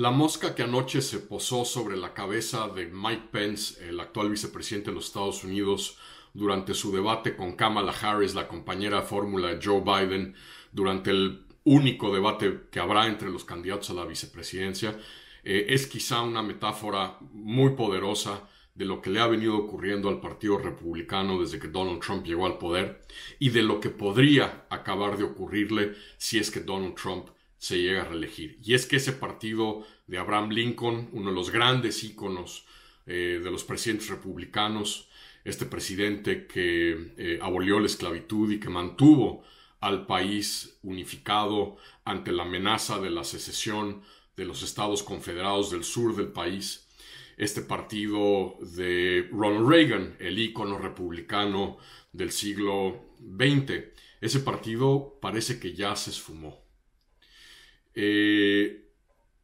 La mosca que anoche se posó sobre la cabeza de Mike Pence, el actual vicepresidente de los Estados Unidos, durante su debate con Kamala Harris, la compañera fórmula de Joe Biden, durante el único debate que habrá entre los candidatos a la vicepresidencia, eh, es quizá una metáfora muy poderosa de lo que le ha venido ocurriendo al Partido Republicano desde que Donald Trump llegó al poder y de lo que podría acabar de ocurrirle si es que Donald Trump se llega a reelegir. Y es que ese partido de Abraham Lincoln, uno de los grandes íconos eh, de los presidentes republicanos, este presidente que eh, abolió la esclavitud y que mantuvo al país unificado ante la amenaza de la secesión de los estados confederados del sur del país, este partido de Ronald Reagan, el ícono republicano del siglo XX, ese partido parece que ya se esfumó. Eh,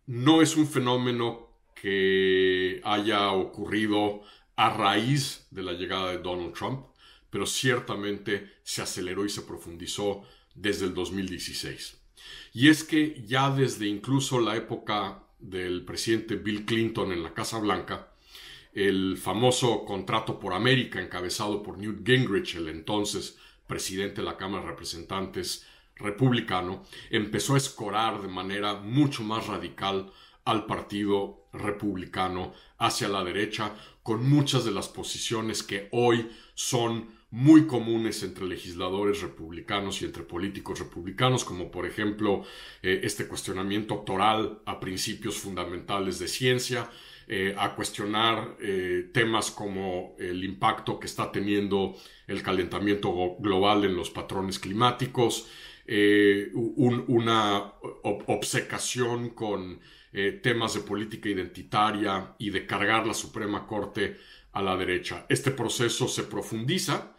no es un fenómeno que haya ocurrido a raíz de la llegada de Donald Trump, pero ciertamente se aceleró y se profundizó desde el 2016. Y es que ya desde incluso la época del presidente Bill Clinton en la Casa Blanca, el famoso contrato por América encabezado por Newt Gingrich, el entonces presidente de la Cámara de Representantes republicano, empezó a escorar de manera mucho más radical al Partido Republicano hacia la derecha, con muchas de las posiciones que hoy son muy comunes entre legisladores republicanos y entre políticos republicanos, como por ejemplo eh, este cuestionamiento toral a principios fundamentales de ciencia, eh, a cuestionar eh, temas como el impacto que está teniendo el calentamiento global en los patrones climáticos, eh, una obsecación con eh, temas de política identitaria y de cargar la Suprema Corte a la derecha. Este proceso se profundiza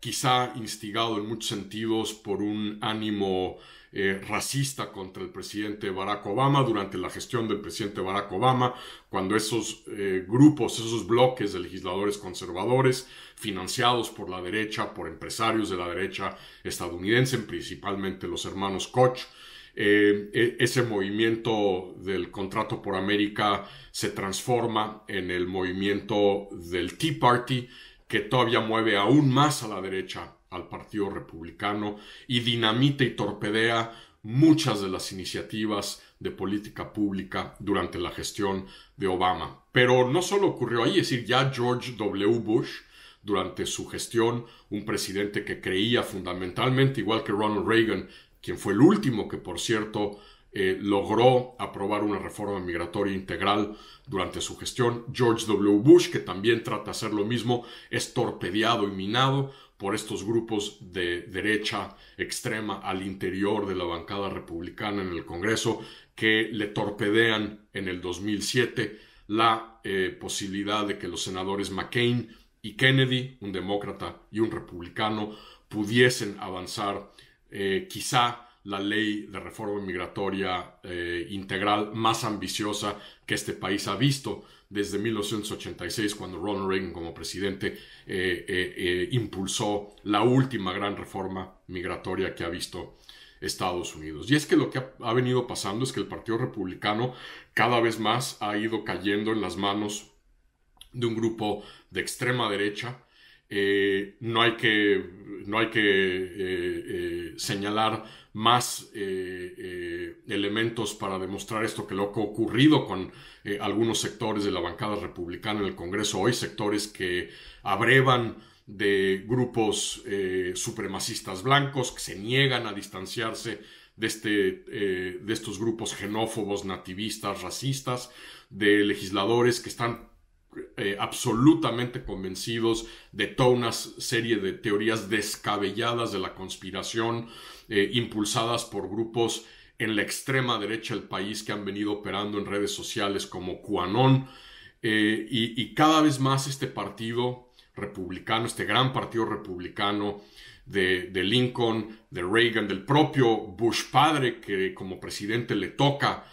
quizá instigado en muchos sentidos por un ánimo eh, racista contra el presidente Barack Obama durante la gestión del presidente Barack Obama, cuando esos eh, grupos, esos bloques de legisladores conservadores, financiados por la derecha, por empresarios de la derecha estadounidense, principalmente los hermanos Koch, eh, e, ese movimiento del contrato por América se transforma en el movimiento del Tea Party, que todavía mueve aún más a la derecha al Partido Republicano y dinamita y torpedea muchas de las iniciativas de política pública durante la gestión de Obama. Pero no solo ocurrió ahí, es decir, ya George W. Bush, durante su gestión, un presidente que creía fundamentalmente, igual que Ronald Reagan, quien fue el último que, por cierto, eh, logró aprobar una reforma migratoria integral durante su gestión. George W. Bush, que también trata de hacer lo mismo, es torpedeado y minado por estos grupos de derecha extrema al interior de la bancada republicana en el Congreso que le torpedean en el 2007 la eh, posibilidad de que los senadores McCain y Kennedy, un demócrata y un republicano, pudiesen avanzar eh, quizá la ley de reforma migratoria eh, integral más ambiciosa que este país ha visto desde 1986, cuando Ronald Reagan como presidente eh, eh, impulsó la última gran reforma migratoria que ha visto Estados Unidos. Y es que lo que ha venido pasando es que el Partido Republicano cada vez más ha ido cayendo en las manos de un grupo de extrema derecha, eh, no hay que, no hay que eh, eh, señalar más elementos para demostrar esto que lo que ha ocurrido con algunos sectores de la bancada republicana en el Congreso hoy, sectores que abrevan de grupos supremacistas blancos que se niegan a distanciarse de, este, de estos grupos genófobos, nativistas, racistas, de legisladores que están eh, absolutamente convencidos de toda una serie de teorías descabelladas de la conspiración eh, impulsadas por grupos en la extrema derecha del país que han venido operando en redes sociales como QAnon eh, y, cada vez más este partido republicano, este gran partido republicano de Lincoln, de Reagan, del propio Bush padre que como presidente le toca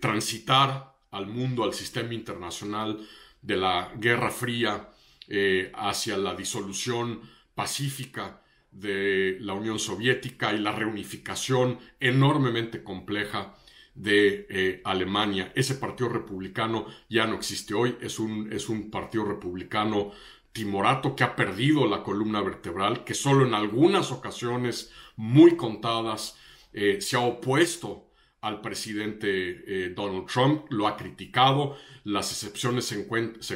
transitar al mundo, al sistema internacional de la Guerra Fría eh, hacia la disolución pacífica de la Unión Soviética y la reunificación enormemente compleja de eh, Alemania. Ese partido republicano ya no existe hoy, es un, es un partido republicano timorato que ha perdido la columna vertebral, que solo en algunas ocasiones muy contadas eh, se ha opuesto al presidente eh, Donald Trump, lo ha criticado, las excepciones se,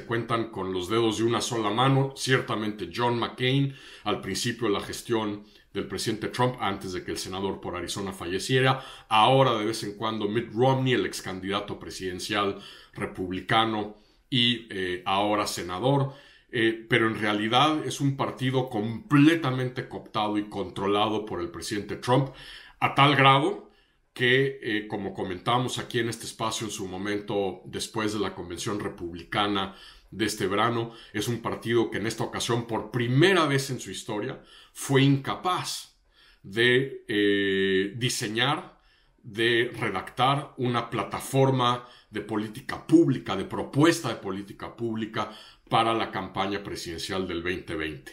cuentan con los dedos de una sola mano, ciertamente John McCain al principio de la gestión del presidente Trump antes de que el senador por Arizona falleciera, ahora de vez en cuando Mitt Romney, el ex candidato presidencial republicano y eh, ahora senador, eh, pero en realidad es un partido completamente cooptado y controlado por el presidente Trump, a tal grado que, eh, como comentamos aquí en este espacio en su momento, después de la Convención Republicana de este verano, es un partido que en esta ocasión, por primera vez en su historia, fue incapaz de eh, diseñar, de redactar una plataforma de política pública, de propuesta de política pública para la campaña presidencial del 2020.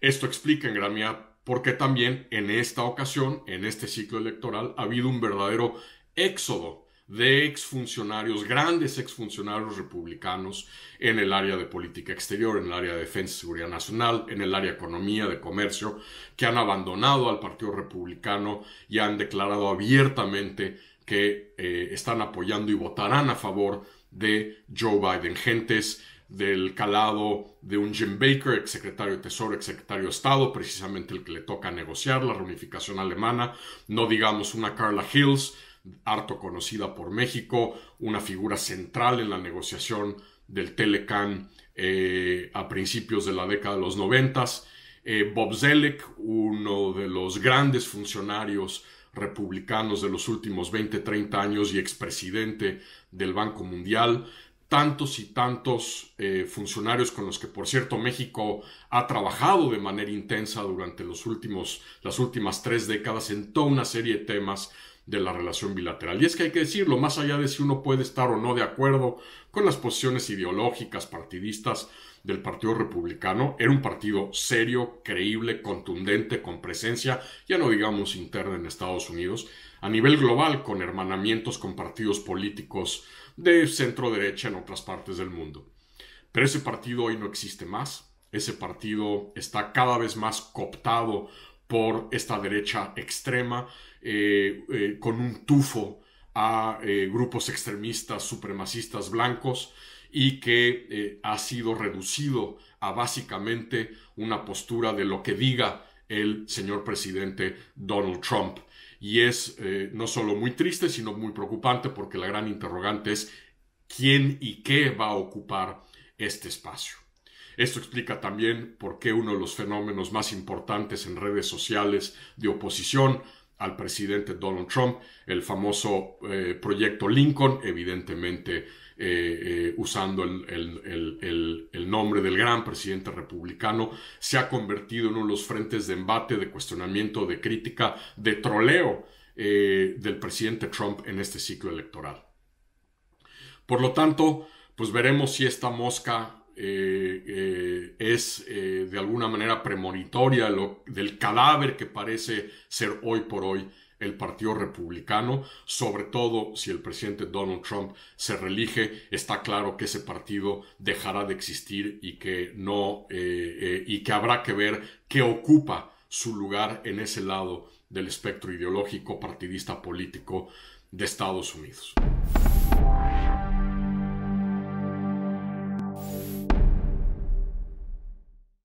Esto explica en gran medida porque también en esta ocasión, en este ciclo electoral, ha habido un verdadero éxodo de exfuncionarios, grandes exfuncionarios republicanos en el área de política exterior, en el área de defensa y seguridad nacional, en el área de economía, de comercio, que han abandonado al Partido Republicano y han declarado abiertamente que eh, están apoyando y votarán a favor de Joe Biden. Gentes del calado de un Jim Baker, secretario de Tesoro, secretario de Estado, precisamente el que le toca negociar la reunificación alemana, no digamos una Carla Hills, harto conocida por México, una figura central en la negociación del Telecan eh, a principios de la década de los noventas, eh, Bob Zelek, uno de los grandes funcionarios republicanos de los últimos 20, 30 años y expresidente del Banco Mundial, tantos y tantos eh, funcionarios con los que, por cierto, México ha trabajado de manera intensa durante los últimos, las últimas tres décadas en toda una serie de temas de la relación bilateral. Y es que hay que decirlo, más allá de si uno puede estar o no de acuerdo con las posiciones ideológicas, partidistas del Partido Republicano, era un partido serio, creíble, contundente, con presencia, ya no digamos interna en Estados Unidos, a nivel global, con hermanamientos con partidos políticos de centro derecha en otras partes del mundo. Pero ese partido hoy no existe más, ese partido está cada vez más cooptado por esta derecha extrema, eh, eh, con un tufo a eh, grupos extremistas supremacistas blancos y que ha sido reducido a básicamente una postura de lo que diga el señor presidente Donald Trump. Y es no solo muy triste, sino muy preocupante porque la gran interrogante es quién y qué va a ocupar este espacio. Esto explica también por qué uno de los fenómenos más importantes en redes sociales de oposición al presidente Donald Trump, el famoso eh, proyecto Lincoln, evidentemente eh, eh, usando el, nombre del gran presidente republicano, se ha convertido en uno de los frentes de embate, de cuestionamiento, de crítica, de troleo del presidente Trump en este ciclo electoral. Por lo tanto, pues veremos si esta mosca eh, eh, es eh, de alguna manera premonitoria del cadáver que parece ser hoy por hoy el Partido Republicano, sobre todo si el presidente Donald Trump se relige está claro que ese partido dejará de existir y que no y que habrá que ver qué ocupa su lugar en ese lado del espectro ideológico partidista político de Estados Unidos.